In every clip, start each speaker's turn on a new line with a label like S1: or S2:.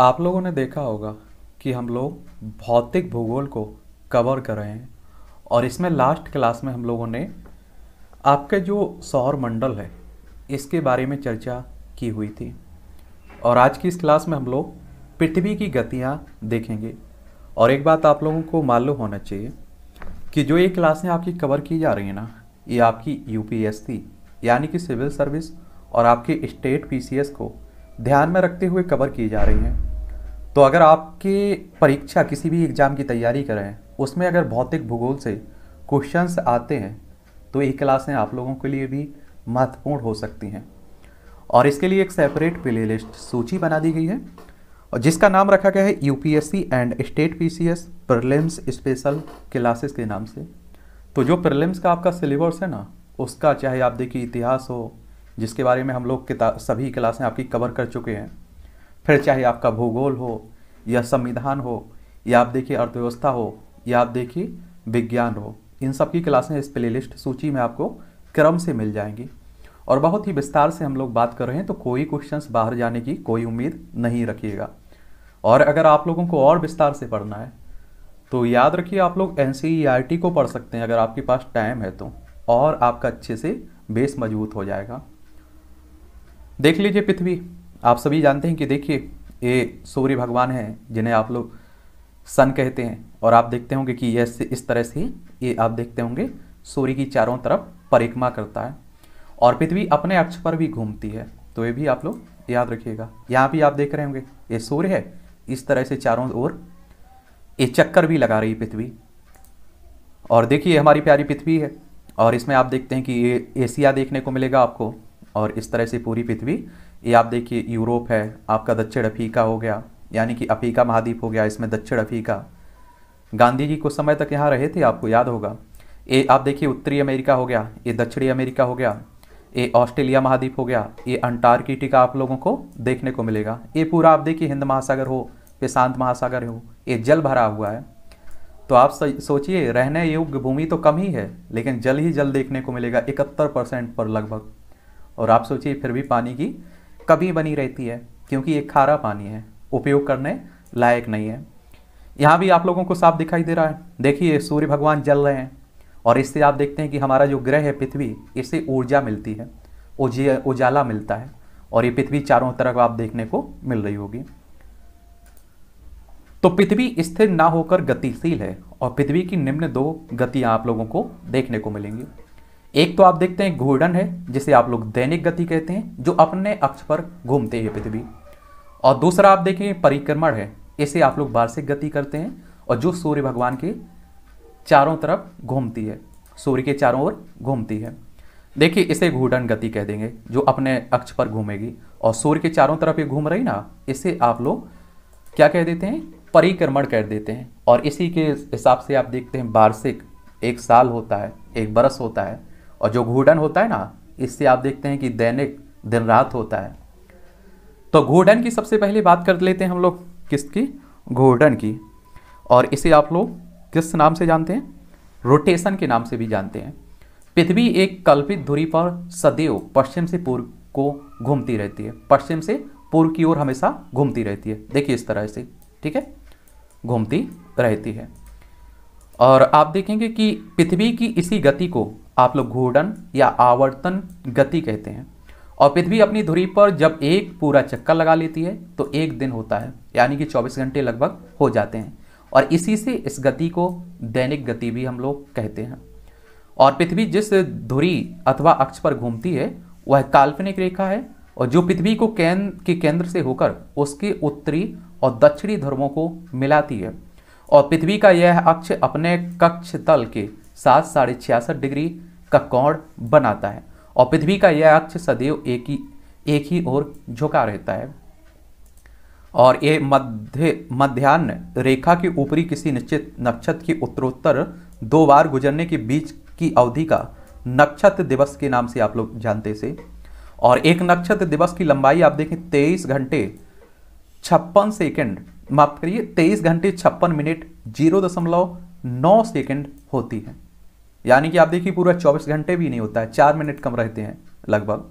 S1: आप लोगों ने देखा होगा कि हम लोग भौतिक भूगोल को कवर कर रहे हैं और इसमें लास्ट क्लास में हम लोगों ने आपके जो सौर मंडल है इसके बारे में चर्चा की हुई थी और आज की इस क्लास में हम लोग पृथ्वी की गतियाँ देखेंगे और एक बात आप लोगों को मालूम होना चाहिए कि जो ये क्लासें आपकी कवर की जा रही हैं ना ये आपकी यू यानी कि सिविल सर्विस और आपके स्टेट पी को ध्यान में रखते हुए कवर की जा रही हैं तो अगर आपकी परीक्षा किसी भी एग्ज़ाम की तैयारी कर रहे हैं उसमें अगर भौतिक भूगोल से क्वेश्चंस आते हैं तो ये क्लासें आप लोगों के लिए भी महत्वपूर्ण हो सकती हैं और इसके लिए एक सेपरेट प्ले लिस्ट सूची बना दी गई है और जिसका नाम रखा गया है U and state P S prelims special classes के नाम से तो जो प्रलिम्स का आपका सिलेबस है ना उसका चाहे आप देखिए इतिहास हो जिसके बारे में हम लोग किताब सभी क्लासें आपकी कवर कर चुके हैं फिर चाहे आपका भूगोल हो या संविधान हो या आप देखिए अर्थव्यवस्था हो या आप देखिए विज्ञान हो इन सब की क्लासें इस प्लेलिस्ट सूची में आपको क्रम से मिल जाएंगी और बहुत ही विस्तार से हम लोग बात कर रहे हैं तो कोई क्वेश्चंस बाहर जाने की कोई उम्मीद नहीं रखिएगा और अगर आप लोगों को और विस्तार से पढ़ना है तो याद रखिए आप लोग एन e को पढ़ सकते हैं अगर आपके पास टाइम है तो और आपका अच्छे से बेस मजबूत हो जाएगा देख लीजिए पृथ्वी आप सभी जानते हैं कि देखिए ये सूर्य भगवान हैं जिन्हें आप लोग सन कहते हैं और आप देखते होंगे कि ये इस तरह से ये आप देखते होंगे सूर्य की चारों तरफ परिक्रमा करता है और पृथ्वी अपने अक्ष पर भी घूमती है तो ये भी आप लोग याद रखिएगा यहाँ भी आप देख रहे होंगे ये सूर्य है इस तरह से चारों ओर ये चक्कर भी लगा रही पृथ्वी और देखिए हमारी प्यारी पृथ्वी है और इसमें आप देखते हैं कि ये एशिया देखने को मिलेगा आपको और इस तरह से पूरी पृथ्वी ये आप देखिए यूरोप है आपका दक्षिण अफ्रीका हो गया यानी कि अफ्रीका महाद्वीप हो गया इसमें दक्षिण अफ्रीका गांधी जी कुछ समय तक यहाँ रहे थे आपको याद होगा ये आप देखिए उत्तरी अमेरिका हो गया ये दक्षिणी अमेरिका हो गया ये ऑस्ट्रेलिया महाद्वीप हो गया ये अंटार्कटिका आप लोगों को देखने को मिलेगा ये पूरा आप देखिए हिंद महासागर हो प्रशांत महासागर हो ये जल भरा हुआ है तो आप सोचिए रहने योग्य भूमि तो कम ही है लेकिन जल ही जल देखने को मिलेगा इकहत्तर परसेंट पर लगभग और आप सोचिए फिर भी पानी की कभी बनी रहती है क्योंकि ये खारा पानी है उपयोग करने लायक नहीं है यहाँ भी आप लोगों को साफ दिखाई दे रहा है देखिए सूर्य भगवान जल रहे हैं और इससे आप देखते हैं कि हमारा जो ग्रह है पृथ्वी इससे ऊर्जा मिलती है उजाला मिलता है और ये पृथ्वी चारों तरफ आप देखने को मिल रही होगी तो पृथ्वी स्थिर ना होकर गतिशील है और पृथ्वी की निम्न दो गतियां आप लोगों को देखने को मिलेंगी एक तो आप देखते हैं घूर्णन है जिसे आप लोग दैनिक गति कहते हैं जो अपने अक्ष पर घूमते हैं पृथ्वी और दूसरा आप देखें परिक्रमण है इसे आप लोग वार्षिक गति करते हैं और जो सूर्य भगवान के चारों तरफ घूमती है सूर्य के चारों ओर घूमती है देखिए इसे घूर्णन गति कह देंगे जो अपने अक्ष पर घूमेगी और सूर्य के चारों तरफ ये घूम रही ना इसे आप लोग क्या कह देते हैं परिक्रमण कर देते हैं और इसी के हिसाब से आप देखते हैं वार्षिक एक साल होता है एक बरस होता है और जो घूर्डन होता है ना इससे आप देखते हैं कि दैनिक दिन रात होता है तो घूर्डन की सबसे पहले बात कर लेते हैं हम लोग किसकी घूर्डन की और इसे आप लोग किस नाम से जानते हैं रोटेशन के नाम से भी जानते हैं पृथ्वी एक कल्पित धुरी पर सदैव पश्चिम से पूर्व को घूमती रहती है पश्चिम से पूर्व की ओर हमेशा घूमती रहती है देखिए इस तरह से ठीक है घूमती रहती है और आप देखेंगे कि पृथ्वी की इसी गति को आप लोग घूर्णन या आवर्तन गति कहते हैं और पृथ्वी अपनी धुरी पर जब एक पूरा चक्कर लगा लेती है तो एक दिन होता है यानी कि 24 घंटे लगभग हो जाते हैं और इसी से इस गति को दैनिक गति भी हम लोग कहते हैं और पृथ्वी जिस धुरी अथवा अक्ष पर घूमती है वह काल्पनिक रेखा है और जो पृथ्वी को केंद्र के केंद्र से होकर उसके उत्तरी और दक्षिणी ध्रुवों को मिलाती है और पृथ्वी का यह अक्ष अपने कक्ष तल के सात साढ़े छियासठ डिग्री कोण बनाता है और पृथ्वी का यह अक्ष सदैव एक ही एक ही ओर झुका रहता है और ये मध्य मध्यान्ह रेखा के ऊपरी किसी निश्चित नक्षत्र की उत्तरोत्तर दो बार गुजरने के बीच की अवधि का नक्षत्र दिवस के नाम से आप लोग जानते से और एक नक्षत्र दिवस की लंबाई आप देखें तेईस घंटे छप्पन सेकेंड माफ करिए तेईस घंटे छप्पन मिनट जीरो दशमलव नौ सेकेंड होती है यानी कि आप देखिए पूरा चौबीस घंटे भी नहीं होता है चार मिनट कम रहते हैं लगभग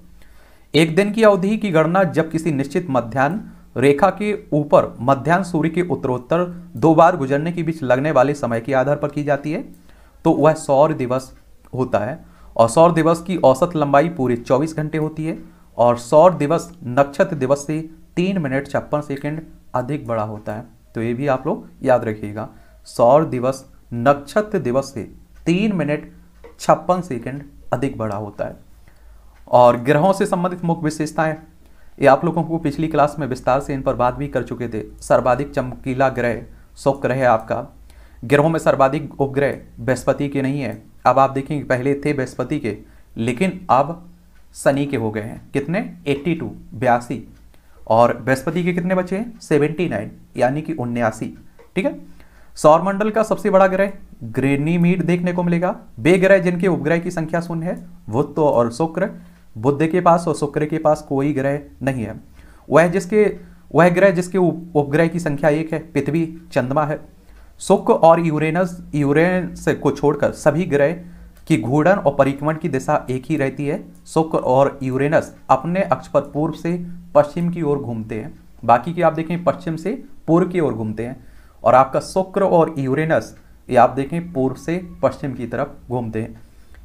S1: एक दिन की अवधि की गणना जब किसी निश्चित मध्यान्ह रेखा के ऊपर मध्यान्ह सूर्य के उत्तरोत्तर दो बार गुजरने के बीच लगने वाले समय के आधार पर की जाती है तो वह सौर दिवस होता है और सौर दिवस की औसत लंबाई पूरे 24 घंटे होती है और सौर दिवस नक्षत्र दिवस से तीन मिनट छप्पन सेकेंड अधिक बड़ा होता है तो ये भी आप लोग याद रखिएगा सौर दिवस नक्षत्र दिवस से तीन मिनट छप्पन सेकेंड अधिक बड़ा होता है और ग्रहों से संबंधित मुख्य विशेषताएं ये आप लोगों को पिछली क्लास में विस्तार से इन पर बात भी कर चुके थे सर्वाधिक चमकीला ग्रह शुक्र है आपका ग्रहों में सर्वाधिक उपग्रह बृहस्पति के नहीं है अब आप देखेंगे पहले थे बृहस्पति के लेकिन अब शनि के हो गए हैं कितने 82 टू बयासी और बृहस्पति के कितने बचे हैं सेवेंटी यानी कि उन्यासी ठीक है सौरमंडल का सबसे बड़ा ग्रह ग्रेनीमीड देखने को मिलेगा बे ग्रह जिनके उपग्रह की संख्या शून्य है बुद्ध तो और शुक्र बुद्ध के पास और शुक्र के पास कोई ग्रह नहीं है वह जिसके वह ग्रह जिसके उपग्रह की संख्या एक है पृथ्वी चंद्रमा है शुक्र और यूरेनस यूरेनस को छोड़कर सभी ग्रह की घूर्णन और परिक्रमण की दिशा एक ही रहती है शुक्र और यूरेनस अपने अक्ष पर पूर्व से पश्चिम की ओर घूमते हैं बाकी के आप देखें पश्चिम से पूर्व की ओर घूमते हैं और आपका शुक्र और यूरेनस ये आप देखें पूर्व से पश्चिम की तरफ घूमते हैं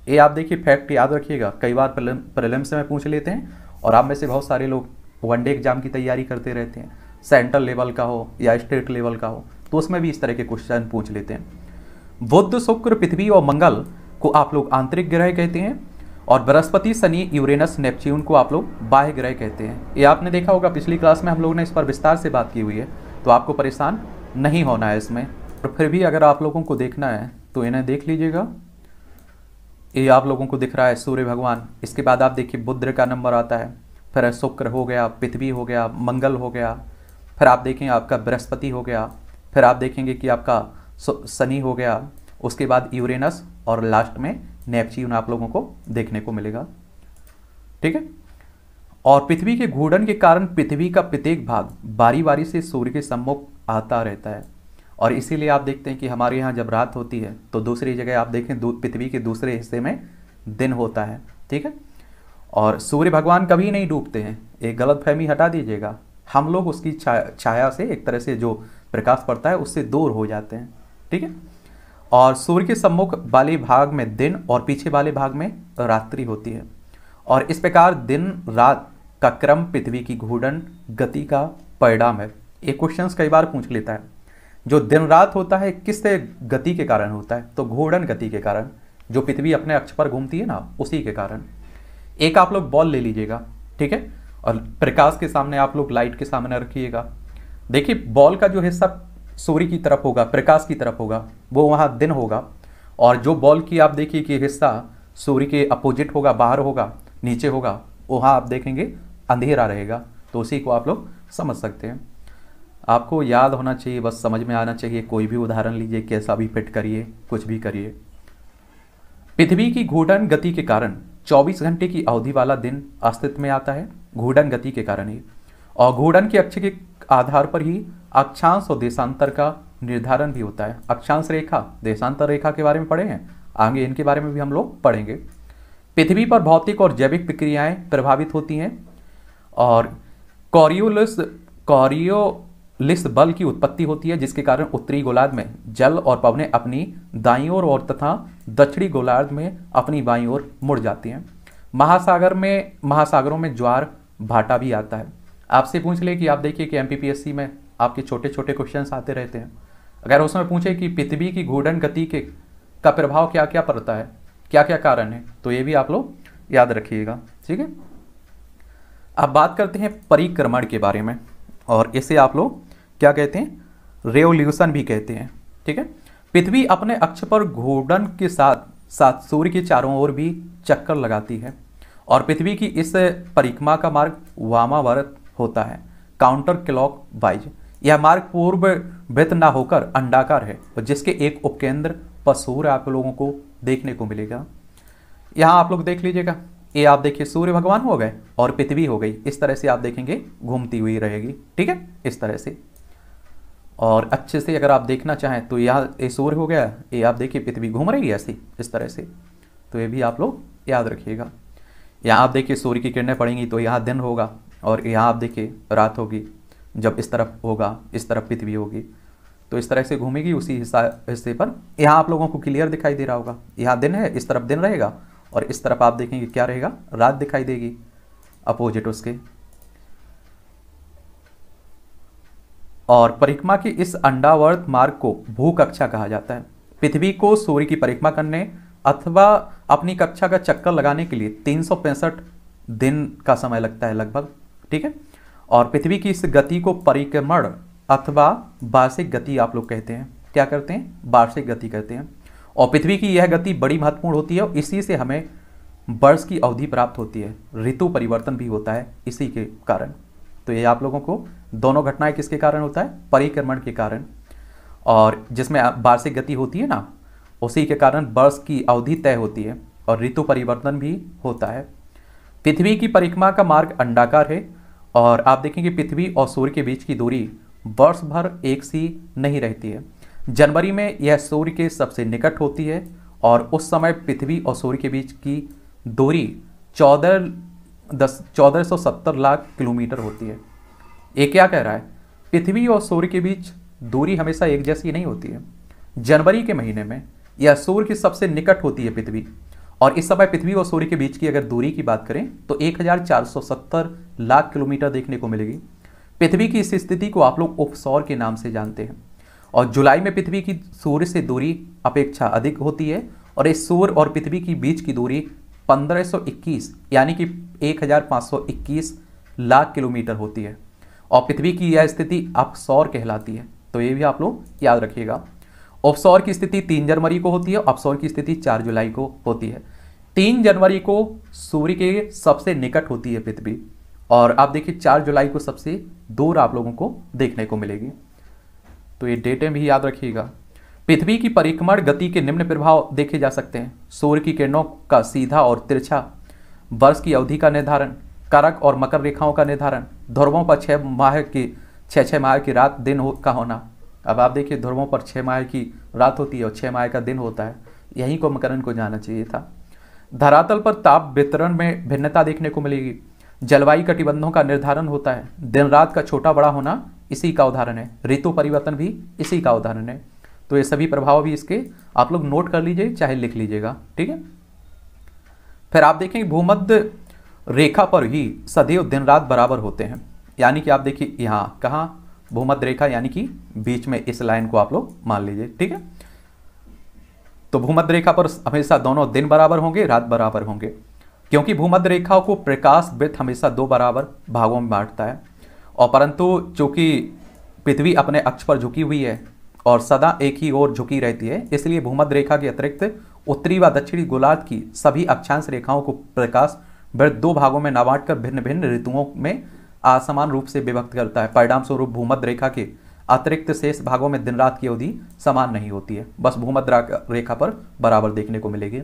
S1: ये आप देखिए फैक्ट याद रखिएगा कई बार प्रिलिम्स में पूछ लेते हैं और आप में से बहुत सारे लोग वनडे एग्जाम की तैयारी करते रहते हैं सेंट्रल लेवल का हो या स्टेट लेवल का हो तो उसमें भी इस तरह के क्वेश्चन पूछ लेते हैं बुद्ध शुक्र पृथ्वी और मंगल को आप लोग आंतरिक ग्रह कहते हैं और बृहस्पति शनि यूरेनस नेपच्यून को आप लोग बाह्य ग्रह कहते हैं ये आपने देखा होगा पिछली क्लास में हम लोगों ने इस पर विस्तार से बात की हुई है तो आपको परेशान नहीं होना है इसमें और फिर भी अगर आप लोगों को देखना है तो इन्हें देख लीजिएगा ये आप लोगों को दिख रहा है सूर्य भगवान इसके बाद आप देखिए बुद्ध का नंबर आता है फिर शुक्र हो गया पृथ्वी हो गया मंगल हो गया फिर आप देखेंगे आपका बृहस्पति हो गया फिर आप देखेंगे कि आपका शनि हो गया उसके बाद यूरेनस और लास्ट में नेपच्यून आप लोगों को देखने को मिलेगा ठीक है और पृथ्वी के घूर्णन के कारण पृथ्वी का प्रत्येक भाग बारी बारी से सूर्य के सम्मुख आता रहता है और इसीलिए आप देखते हैं कि हमारे यहाँ जब रात होती है तो दूसरी जगह आप देखें पृथ्वी के दूसरे हिस्से में दिन होता है ठीक है और सूर्य भगवान कभी नहीं डूबते हैं एक गलत फहमी हटा दीजिएगा हम लोग उसकी छाया छाया से एक तरह से जो प्रकाश पड़ता है उससे दूर हो जाते हैं ठीक है और सूर्य के सम्मुख वाले भाग में दिन और पीछे वाले भाग में रात्रि होती है और इस प्रकार दिन रात का क्रम पृथ्वी की घूर्णन गति का परिणाम है ये क्वेश्चन कई बार पूछ लेता है जो दिन रात होता है किस गति के कारण होता है तो घूर्णन गति के कारण जो पृथ्वी अपने अक्ष पर घूमती है ना उसी के कारण एक आप लोग बॉल ले लीजिएगा ठीक है और प्रकाश के सामने आप लोग लाइट के सामने रखिएगा देखिए बॉल का जो हिस्सा सूर्य की तरफ होगा प्रकाश की तरफ होगा वो वहाँ दिन होगा और जो बॉल की आप देखिए कि हिस्सा सूर्य के अपोजिट होगा बाहर होगा नीचे होगा वहाँ आप देखेंगे अंधेरा रहेगा तो उसी को आप लोग समझ सकते हैं आपको याद होना चाहिए बस समझ में आना चाहिए कोई भी उदाहरण लीजिए कैसा भी फिट करिए कुछ भी करिए पृथ्वी की घूर्णन गति के कारण 24 घंटे की अवधि वाला दिन अस्तित्व में आता है घूर्णन गति के कारण ही और घूर्णन के अक्ष के आधार पर ही अक्षांश और देशांतर का निर्धारण भी होता है अक्षांश रेखा देशांतर रेखा के बारे में पढ़े हैं आगे इनके बारे में भी हम लोग पढ़ेंगे पृथ्वी पर भौतिक और जैविक प्रक्रियाएं प्रभावित होती हैं और कॉरियोलिस कॉरियो लिस्ट बल की उत्पत्ति होती है जिसके कारण उत्तरी गोलार्ध में जल और पवने अपनी दाई ओर और तथा दक्षिणी गोलार्ध में अपनी बाई ओर मुड़ जाती हैं महासागर में महासागरों में ज्वार भाटा भी आता है आपसे पूछ ले कि आप देखिए कि एम में आपके छोटे छोटे क्वेश्चन आते रहते हैं अगर उसमें पूछे कि पृथ्वी की घूर्णन गति के का प्रभाव क्या क्या पड़ता है क्या क्या कारण है तो ये भी आप लोग याद रखिएगा ठीक है अब बात करते हैं परिक्रमण के बारे में और इसे आप लोग क्या कहते हैं रेवल्यूशन भी कहते हैं ठीक है पृथ्वी अपने अक्ष पर घूर्णन के साथ साथ सूर्य के चारों ओर भी चक्कर लगाती है और पृथ्वी की इस परिक्रमा का मार्ग वामावर्त होता है काउंटर क्लॉक वाइज यह मार्ग पूर्व वृत्त ना होकर अंडाकार है और जिसके एक उपकेंद्र पर सूर्य आप लोगों को देखने को मिलेगा यहाँ आप लोग देख लीजिएगा ये आप देखिए सूर्य भगवान हो गए और पृथ्वी हो गई इस तरह से आप देखेंगे घूमती हुई रहेगी ठीक है इस तरह से और अच्छे से अगर आप देखना चाहें तो यह ये सूर्य हो गया ये आप देखिए पृथ्वी घूम रही है ऐसी इस तरह से तो ये भी आप लोग याद रखिएगा यहाँ आप देखिए सूर्य की किरणें पड़ेंगी तो यहाँ दिन होगा और यहाँ आप देखिए रात होगी जब इस तरफ होगा इस तरफ पृथ्वी होगी तो इस तरह से घूमेगी उसी हिस्सा हिस्से पर यहाँ आप लोगों को क्लियर दिखाई दे रहा होगा यहाँ दिन है इस तरफ दिन रहेगा और इस तरफ आप देखेंगे क्या रहेगा रात दिखाई देगी अपोजिट उसके और परिक्रमा के इस अंडावर्त मार्ग को भू कक्षा कहा जाता है पृथ्वी को सूर्य की परिक्रमा करने अथवा अपनी कक्षा का चक्कर लगाने के लिए तीन दिन का समय लगता है लगभग ठीक है और पृथ्वी की इस गति को परिक्रमण अथवा वार्षिक गति आप लोग कहते हैं क्या करते हैं वार्षिक गति कहते हैं और पृथ्वी की यह गति बड़ी महत्वपूर्ण होती है और इसी से हमें वर्ष की अवधि प्राप्त होती है ऋतु परिवर्तन भी होता है इसी के कारण तो ये आप लोगों को दोनों घटनाएं किसके कारण होता है परिक्रमण के कारण और जिसमें वार्षिक गति होती है ना उसी के कारण वर्ष की अवधि तय होती है और ऋतु परिवर्तन भी होता है पृथ्वी की परिक्रमा का मार्ग अंडाकार है और आप देखेंगे पृथ्वी और सूर्य के बीच की दूरी वर्ष भर एक सी नहीं रहती है जनवरी में यह सूर्य के सबसे निकट होती है और उस समय पृथ्वी और सूर्य के बीच की दूरी चौदह दस चौदह सौ सत्तर लाख किलोमीटर होती है ये क्या कह रहा है पृथ्वी और सूर्य के बीच दूरी हमेशा एक जैसी नहीं होती है जनवरी के महीने में यह सूर्य की सबसे निकट होती है पृथ्वी और इस समय पृथ्वी और सूर्य के बीच की अगर दूरी की बात करें तो 1470 लाख किलोमीटर देखने को मिलेगी पृथ्वी की इस स्थिति को आप लोग उपसौर के नाम से जानते हैं और जुलाई में पृथ्वी की सूर्य से दूरी अपेक्षा अधिक होती है और इस सूर्य और पृथ्वी के बीच की दूरी 1521 यानी कि 1521 लाख किलोमीटर होती है और पृथ्वी की यह स्थिति अपसौर कहलाती है तो ये भी आप लोग याद रखिएगा ऑफसोर की स्थिति तीन जनवरी को होती है अपसौर की स्थिति चार जुलाई को होती है तीन जनवरी को सूर्य के सबसे निकट होती है पृथ्वी और आप देखिए चार जुलाई को सबसे दूर आप लोगों को देखने को मिलेगी तो ये डेटें भी याद रखिएगा पृथ्वी की परिक्रमण गति के निम्न प्रभाव देखे जा सकते हैं सूर्य की किरणों का सीधा और तिरछा वर्ष की अवधि का निर्धारण कारक और मकर रेखाओं का निर्धारण ध्रुवों पर छः माह की छः छः माह की रात दिन हो, का होना अब आप देखिए ध्रुवों पर छः माह की रात होती है और छः माह का दिन होता है यहीं को मकरन को जाना चाहिए था धरातल पर ताप वितरण में भिन्नता देखने को मिलेगी जलवायु कटिबंधों का निर्धारण होता है दिन रात का छोटा बड़ा होना इसी का उदाहरण है ऋतु परिवर्तन भी इसी का उदाहरण है तो ये सभी प्रभाव भी इसके आप लोग नोट कर लीजिए चाहे लिख लीजिएगा ठीक है फिर आप देखें भूमध्य रेखा पर ही सदैव दिन रात बराबर होते हैं यानी कि आप देखिए यहाँ कहाँ भूमध्य रेखा यानी कि बीच में इस लाइन को आप लोग मान लीजिए ठीक है तो भूमध्य रेखा पर हमेशा दोनों दिन बराबर होंगे रात बराबर होंगे क्योंकि भूमध्य रेखाओं को प्रकाश वृत्त हमेशा दो बराबर भागों में बांटता है और परंतु चूँकि पृथ्वी अपने अक्ष पर झुकी हुई है और सदा एक ही ओर झुकी रहती है इसलिए भूमध्य रेखा के अतिरिक्त उत्तरी व दक्षिणी गोलार्ध की सभी अक्षांश रेखाओं को प्रकाश वृद्ध दो भागों में नवाट कर भिन्न भिन्न ऋतुओं में असमान रूप से विभक्त करता है परिणाम स्वरूप भूमध्य रेखा के अतिरिक्त शेष भागों में दिन रात की अवधि समान नहीं होती है बस भूमध्य रेखा पर बराबर देखने को मिलेगी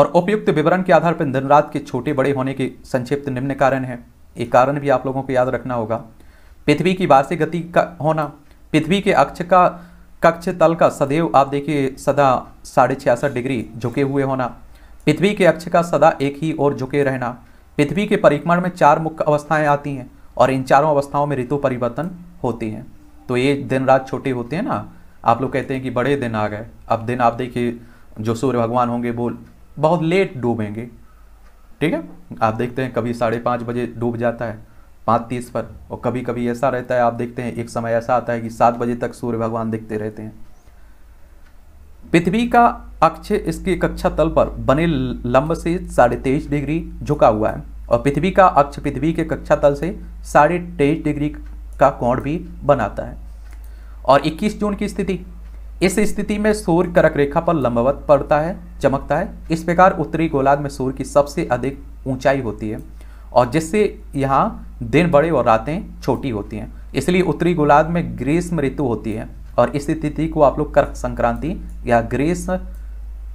S1: और उपयुक्त विवरण के आधार पर दिन रात के छोटे बड़े होने के संक्षिप्त निम्न कारण हैं एक कारण भी आप लोगों को याद रखना होगा पृथ्वी की वार्षिक गति का होना पृथ्वी के अक्ष का कक्ष तल का सदैव आप देखिए सदा साढ़े छियासठ डिग्री झुके हुए होना पृथ्वी के अक्ष का सदा एक ही ओर झुके रहना पृथ्वी के परिक्रमण में चार मुख्य अवस्थाएं आती हैं और इन चारों अवस्थाओं में ऋतु परिवर्तन होती हैं तो ये दिन रात छोटे होते हैं ना आप लोग कहते हैं कि बड़े दिन आ गए अब दिन आप देखिए जो सूर्य भगवान होंगे वो बहुत लेट डूबेंगे ठीक है आप देखते हैं कभी साढ़े पाँच बजे डूब जाता है पाँच तीस पर और कभी कभी ऐसा रहता है आप देखते हैं एक समय ऐसा आता है कि सात बजे तक सूर्य भगवान दिखते रहते हैं पृथ्वी का अक्ष इसकी कक्षा तल पर बने लंब से साढ़े तेईस डिग्री झुका हुआ है और पृथ्वी का अक्ष पृथ्वी के कक्षा तल से साढ़े तेईस डिग्री का कोण भी बनाता है और 21 जून की स्थिति इस स्थिति में सूर्य कर्क रेखा पर लंबवत पड़ता है चमकता है इस प्रकार उत्तरी गोलार्ध में सूर्य की सबसे अधिक ऊंचाई होती है और जिससे यहाँ दिन बड़े और रातें छोटी होती हैं इसलिए उत्तरी गोलार्ध में ग्रीष्म ऋतु होती है और इस तिथि को आप लोग कर्क संक्रांति या ग्रीष्म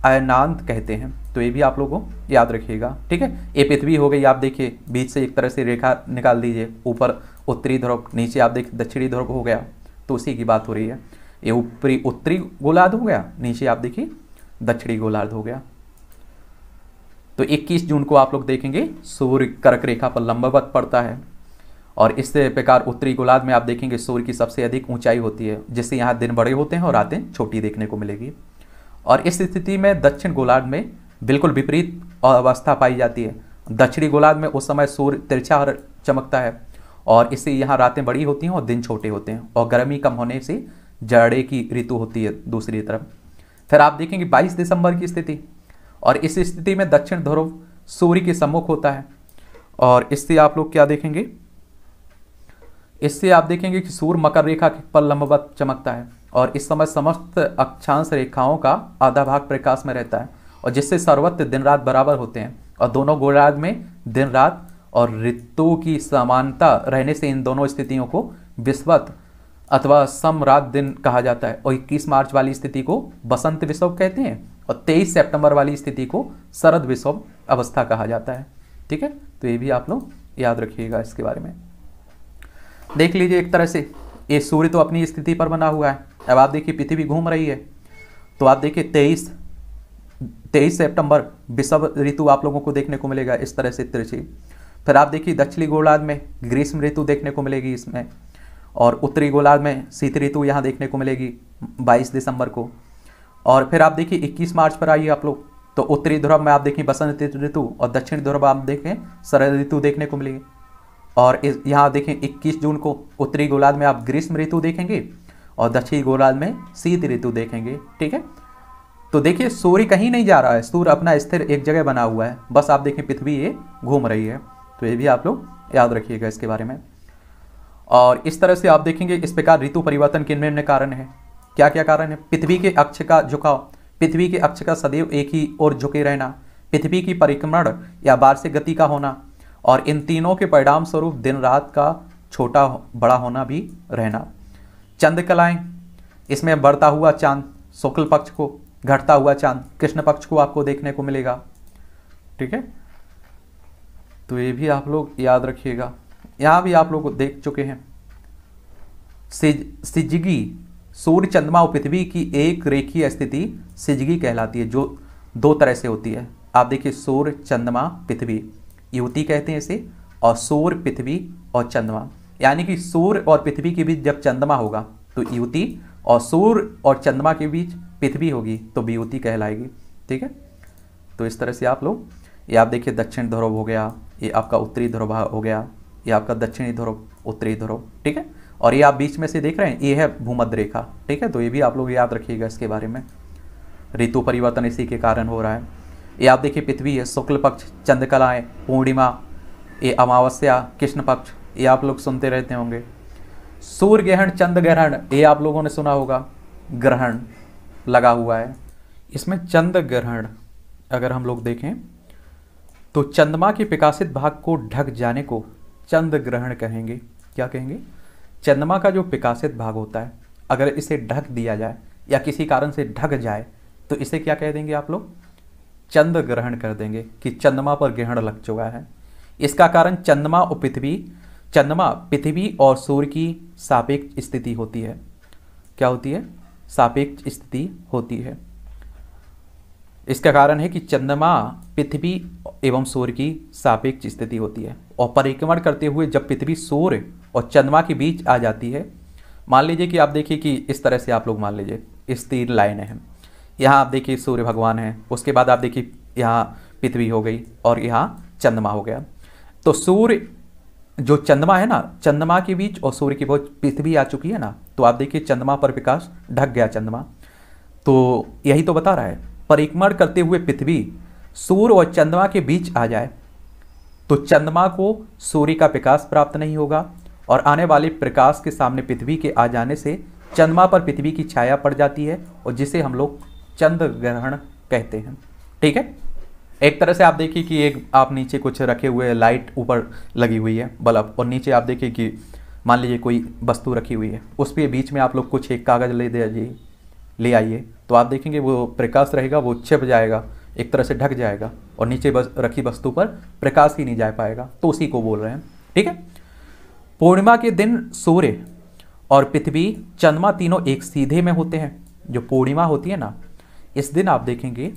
S1: अयनांत कहते हैं तो ये भी आप लोगों को याद रखिएगा ठीक है ये पृथ्वी हो गई आप देखिए बीच से एक तरह से रेखा निकाल दीजिए ऊपर उत्तरी ध्रुव नीचे आप देखिए दक्षिणी ध्रुव हो गया तो उसी की बात हो रही है ये ऊपरी उत्तरी गोलार्ध हो गया नीचे आप देखिए दक्षिणी गोलार्ध हो गया तो 21 जून को आप लोग देखेंगे सूर्य कर्क रेखा पर लंबवत पड़ता है और इस प्रकार उत्तरी गोलार्ध में आप देखेंगे सूर्य की सबसे अधिक ऊंचाई होती है जिससे यहाँ दिन बड़े होते हैं और रातें छोटी देखने को मिलेगी और इस स्थिति में दक्षिण गोलार्ध में बिल्कुल विपरीत अवस्था पाई जाती है दक्षिणी गोलार्ध में उस समय सूर्य तिरछा और चमकता है और इससे यहाँ रातें बड़ी होती हैं और दिन छोटे होते हैं और गर्मी कम होने से जाड़े की ऋतु होती है दूसरी तरफ फिर आप देखेंगे 22 दिसंबर की स्थिति और इस स्थिति में दक्षिण ध्रुव सूर्य के सम्मुख होता है और इससे आप लोग क्या देखेंगे इससे आप देखेंगे कि सूर्य मकर रेखा पर लंबवत चमकता है और इस समय समस्त अक्षांश रेखाओं का आधा भाग प्रकाश में रहता है और जिससे सर्वत्र दिन रात बराबर होते हैं और दोनों गोलार्ध में दिन रात और ऋतु की समानता रहने से इन दोनों स्थितियों को विस्वत अथवा सम रात दिन कहा जाता है और 21 मार्च वाली स्थिति को बसंत विषव कहते हैं और 23 सितंबर वाली स्थिति को शरद विषव अवस्था कहा जाता है ठीक है तो ये भी आप लोग याद रखिएगा इसके बारे में देख लीजिए एक तरह से ये सूर्य तो अपनी स्थिति पर बना हुआ है अब आप देखिए पृथ्वी घूम रही है तो आप देखिए तेईस तेईस सेप्टेम्बर विषव ऋतु आप लोगों को देखने को मिलेगा इस तरह से तिरछी फिर आप देखिए दक्षिणी गोलार्ध में ग्रीष्म ऋतु देखने को मिलेगी इसमें और उत्तरी गोलार्ध में शीत ऋतु यहाँ देखने को मिलेगी 22 दिसंबर को और फिर आप देखिए 21 मार्च पर आइए आप लोग तो उत्तरी ध्रुव में आप देखें बसंत ऋतु और दक्षिण ध्रुव आप देखें शरद ऋतु देखने को मिलेगी और इस यहाँ देखें 21 जून को उत्तरी गोलार्ध में आप ग्रीष्म ऋतु देखेंगे और दक्षिणी गोलार्ध में शीत ऋतु देखेंगे ठीक है तो देखिए सूर्य कहीं नहीं जा रहा है सूर्य अपना स्थिर एक जगह बना हुआ है बस आप देखें पृथ्वी ये घूम रही है तो ये भी आप लोग याद रखिएगा इसके बारे में और इस तरह से आप देखेंगे इस प्रकार ऋतु परिवर्तन किन में कारण है क्या क्या कारण है पृथ्वी के अक्ष का झुकाव पृथ्वी के अक्ष का सदैव एक ही ओर झुके रहना पृथ्वी की परिक्रमण या वार्षिक गति का होना और इन तीनों के परिणाम स्वरूप दिन रात का छोटा बड़ा होना भी रहना चंद कलाएं इसमें बढ़ता हुआ चांद शुक्ल पक्ष को घटता हुआ चांद कृष्ण पक्ष को आपको देखने को मिलेगा ठीक है तो ये भी आप लोग याद रखिएगा यहाँ भी आप लोग देख चुके हैं सिजगी सूर्य चंद्रमा और पृथ्वी की एक रेखीय स्थिति सिजगी कहलाती है जो दो तरह से होती है आप देखिए सूर्य चंद्रमा पृथ्वी युवती कहते हैं इसे और सूर्य पृथ्वी और चंद्रमा यानी कि सूर्य और पृथ्वी के बीच जब चंद्रमा होगा तो युवती और सूर्य और चंद्रमा के बीच पृथ्वी होगी तो वियुति कहलाएगी ठीक है तो इस तरह से आप लोग ये आप देखिए दक्षिण ध्रुव हो गया ये आपका उत्तरी ध्रुव हो गया ये आपका दक्षिणी ध्रुव उत्तरी ध्रुव ठीक है और ये आप बीच में से देख रहे हैं ये है भूमध्य रेखा ठीक है तो ये भी आप लोग याद रखिएगा इसके बारे में ऋतु परिवर्तन इसी के कारण हो रहा है ये आप देखिए पृथ्वी है शुक्ल पक्ष चंद्रकलाएँ पूर्णिमा ये अमावस्या कृष्ण पक्ष ये आप लोग सुनते रहते होंगे सूर्य ग्रहण चंद्र ग्रहण ये आप लोगों ने सुना होगा ग्रहण लगा हुआ है इसमें चंद्र ग्रहण अगर हम लोग देखें तो चंद्रमा के विकासित भाग को ढक जाने को चंद्र ग्रहण कहेंगे क्या कहेंगे चंद्रमा का जो विकासित भाग होता है अगर इसे ढक दिया जाए या किसी कारण से ढक जाए तो इसे क्या कह देंगे आप लोग चंद्र ग्रहण कर देंगे कि चंद्रमा पर ग्रहण लग चुका है इसका कारण चंद्रमा और पृथ्वी चंद्रमा पृथ्वी और सूर्य की सापेक्ष स्थिति होती है क्या होती है सापेक्ष स्थिति होती है इसका कारण है कि चंद्रमा पृथ्वी एवं सूर्य की सापेक्ष स्थिति होती है और परिक्रमण करते हुए जब पृथ्वी सूर्य और चंद्रमा के बीच आ जाती है मान लीजिए कि आप देखिए कि इस तरह से आप लोग मान लीजिए इस तीन लाइन है यहाँ आप देखिए सूर्य भगवान है उसके बाद आप देखिए यहाँ पृथ्वी हो गई और यहाँ चंद्रमा हो गया तो सूर्य जो चंद्रमा है ना चंद्रमा के बीच और सूर्य के बहुत पृथ्वी आ चुकी है ना तो आप देखिए चंद्रमा पर विकास ढक गया चंद्रमा तो यही तो बता रहा है परिक्रमण करते हुए पृथ्वी सूर्य और चंद्रमा के बीच आ जाए तो चंद्रमा को सूर्य का प्रकाश प्राप्त नहीं होगा और आने वाले प्रकाश के सामने पृथ्वी के आ जाने से चंद्रमा पर पृथ्वी की छाया पड़ जाती है और जिसे हम लोग चंद्र ग्रहण कहते हैं ठीक है एक तरह से आप देखिए कि एक आप नीचे कुछ रखे हुए लाइट ऊपर लगी हुई है बल्ब और नीचे आप देखिए कि मान लीजिए कोई वस्तु रखी हुई है उस पर बीच में आप लोग कुछ एक कागज़ ले दे ले आइए तो आप देखेंगे वो प्रकाश रहेगा वो छिप जाएगा एक तरह से ढक जाएगा और नीचे बस रखी वस्तु पर प्रकाश ही नहीं जा पाएगा तो उसी को बोल रहे हैं ठीक है पूर्णिमा के दिन सूर्य और पृथ्वी चंद्रमा तीनों एक सीधे में होते हैं जो पूर्णिमा होती है ना इस दिन आप देखेंगे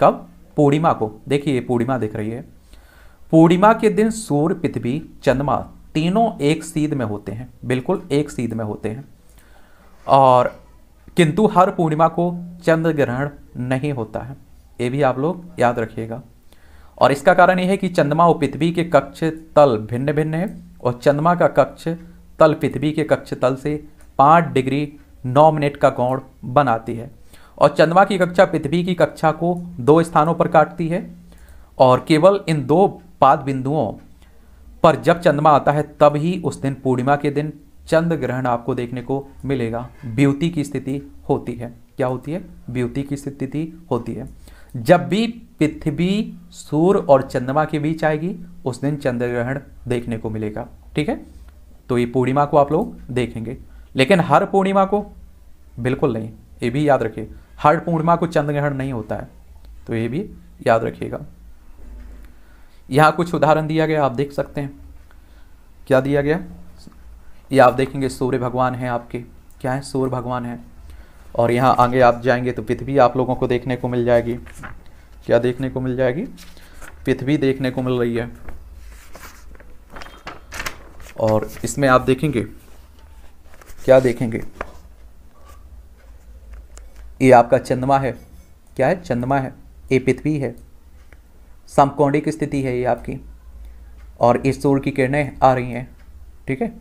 S1: कब पूर्णिमा को देखिए पूर्णिमा दिख रही है पूर्णिमा के दिन सूर्य पृथ्वी चंद्रमा तीनों एक सीध में होते हैं बिल्कुल एक सीध में होते हैं और किंतु हर पूर्णिमा को चंद्र ग्रहण नहीं होता है ये भी आप लोग याद रखिएगा और इसका कारण यह है कि चंद्रमा और पृथ्वी के कक्ष तल भिन्न भिन्न है और चंद्रमा का कक्ष तल पृथ्वी के कक्ष तल से पाँच डिग्री नौ मिनट का गौण बनाती है और चंद्रमा की कक्षा पृथ्वी की कक्षा को दो स्थानों पर काटती है और केवल इन दो पाद बिंदुओं पर जब चंद्रमा आता है तब ही उस दिन पूर्णिमा के दिन चंद्र ग्रहण आपको देखने को मिलेगा ब्यूती की स्थिति होती है क्या होती है ब्यूती की स्थिति होती है जब भी पृथ्वी सूर्य और चंद्रमा के बीच आएगी उस दिन चंद्र ग्रहण देखने को मिलेगा ठीक है तो ये पूर्णिमा को आप लोग देखेंगे लेकिन हर पूर्णिमा को बिल्कुल नहीं ये भी याद रखिए हर पूर्णिमा को चंद्र ग्रहण नहीं होता है तो ये भी याद रखिएगा यहाँ कुछ उदाहरण दिया गया आप देख सकते हैं क्या दिया गया ये आप देखेंगे सूर्य भगवान है आपके क्या है सूर्य भगवान है और यहाँ आगे आप जाएंगे तो पृथ्वी आप लोगों को देखने को मिल जाएगी क्या देखने को मिल जाएगी पृथ्वी देखने को मिल रही है और इसमें आप देखेंगे क्या देखेंगे ये आपका चंद्रमा है क्या है चंद्रमा है ये पृथ्वी है समकोणिक स्थिति है ये आपकी और इस सूर्य की किरणें आ रही हैं ठीक है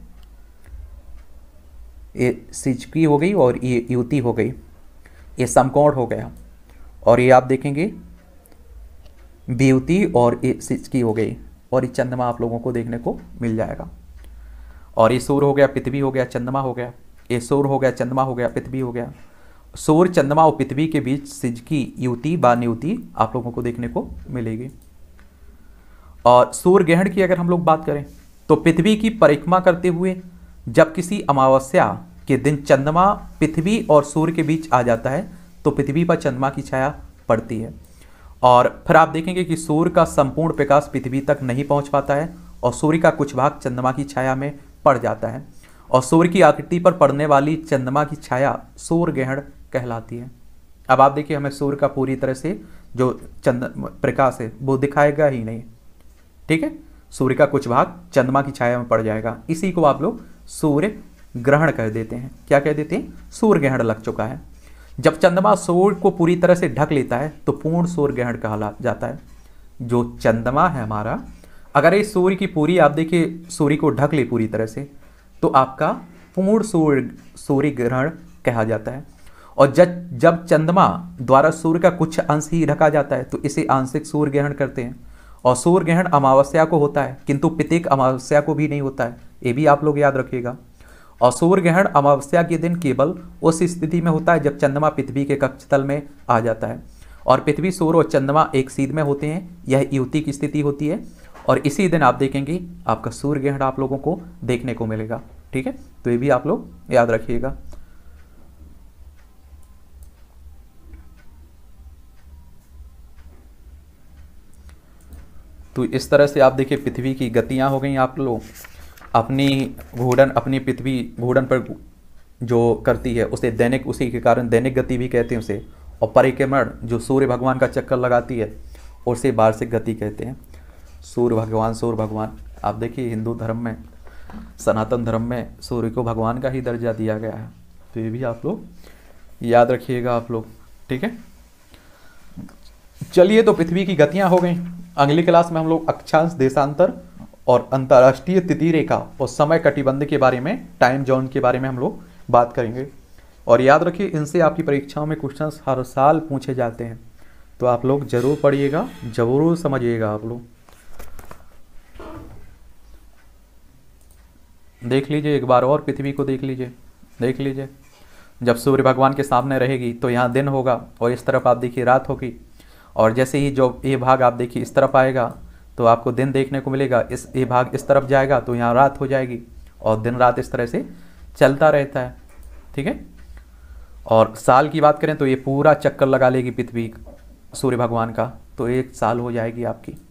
S1: ये सिचकी हो गई और ये युति हो गई ये समकोण हो गया और ये आप देखेंगे बीयुति और ये सिचकी हो गई और ये चंद्रमा आप लोगों को देखने को मिल जाएगा और ये सूर्य हो गया पृथ्वी हो गया चंद्रमा हो गया ये सूर्य हो गया चंद्रमा हो गया पृथ्वी हो गया सूर्य चंद्रमा और पृथ्वी के बीच सिजकी युति व आप लोगों को देखने को मिलेगी और सूर्य ग्रहण की अगर हम लोग बात करें तो पृथ्वी की परिक्रमा करते हुए जब किसी अमावस्या के दिन चंद्रमा पृथ्वी और सूर्य के बीच आ जाता है तो पृथ्वी पर चंद्रमा की छाया पड़ती है और फिर आप देखेंगे कि सूर्य का संपूर्ण प्रकाश पृथ्वी तक नहीं पहुंच पाता है और सूर्य का कुछ भाग चंद्रमा की छाया में पड़ जाता है और सूर्य की आकृति पर पड़ने वाली चंद्रमा की छाया सूर्य ग्रहण कहलाती है अब आप देखिए हमें सूर्य का पूरी तरह से जो चंद प्रकाश है वो दिखाएगा ही नहीं ठीक है सूर्य का कुछ भाग चंद्रमा की छाया में पड़ जाएगा इसी को आप लोग सूर्य ग्रहण कह देते हैं क्या कह देते हैं सूर्य ग्रहण लग चुका है जब चंद्रमा सूर्य को पूरी तरह से ढक लेता है तो पूर्ण सूर्य ग्रहण कहा जाता है जो चंद्रमा है हमारा अगर ये सूर्य की पूरी आप देखिए सूर्य को ढक ले पूरी तरह से तो आपका पूर्ण सूर्य सूर्य ग्रहण कहा जाता है और जब जब चंद्रमा द्वारा सूर्य का कुछ अंश ही ढका जाता है तो इसे आंशिक सूर्य ग्रहण करते हैं और सूर्य ग्रहण अमावस्या को होता है किंतु पितिक अमावस्या को भी नहीं होता है ये भी आप लोग याद रखिएगा और सूर्य ग्रहण अमावस्या के दिन केवल उस स्थिति में होता है जब चंद्रमा पृथ्वी के कक्ष तल में आ जाता है और पृथ्वी सूर्य और चंद्रमा एक सीध में होते हैं यह युति की स्थिति होती है और इसी दिन आप देखेंगे आपका सूर्य ग्रहण आप लोगों को देखने को मिलेगा ठीक है तो ये भी आप लोग याद रखिएगा तो इस तरह से आप देखिए पृथ्वी की गतियाँ हो गई आप लोग अपनी घूर्णन अपनी पृथ्वी घूर्णन पर जो करती है उसे दैनिक उसी के कारण दैनिक गति भी कहते हैं उसे और परिक्रमण जो सूर्य भगवान का चक्कर लगाती है उसे वार्षिक गति कहते हैं सूर्य भगवान सूर्य भगवान आप देखिए हिंदू धर्म में सनातन धर्म में सूर्य को भगवान का ही दर्जा दिया गया है तो ये भी आप लोग याद रखिएगा आप लोग ठीक है चलिए तो पृथ्वी की गतियां हो गई अगली क्लास में हम लोग अक्षांश देशांतर और अंतर्राष्ट्रीय तिथि रेखा और समय कटिबंध के बारे में टाइम जोन के बारे में हम लोग बात करेंगे और याद रखिए इनसे आपकी परीक्षाओं में क्वेश्चन हर साल पूछे जाते हैं तो आप लोग जरूर पढ़िएगा जरूर समझिएगा आप लोग देख लीजिए एक बार और पृथ्वी को देख लीजिए देख लीजिए जब सूर्य भगवान के सामने रहेगी तो यहाँ दिन होगा और इस तरफ आप देखिए रात होगी और जैसे ही जो ये भाग आप देखिए इस तरफ आएगा तो आपको दिन देखने को मिलेगा इस ये भाग इस तरफ जाएगा तो यहाँ रात हो जाएगी और दिन रात इस तरह से चलता रहता है ठीक है और साल की बात करें तो ये पूरा चक्कर लगा लेगी पृथ्वी सूर्य भगवान का तो एक साल हो जाएगी आपकी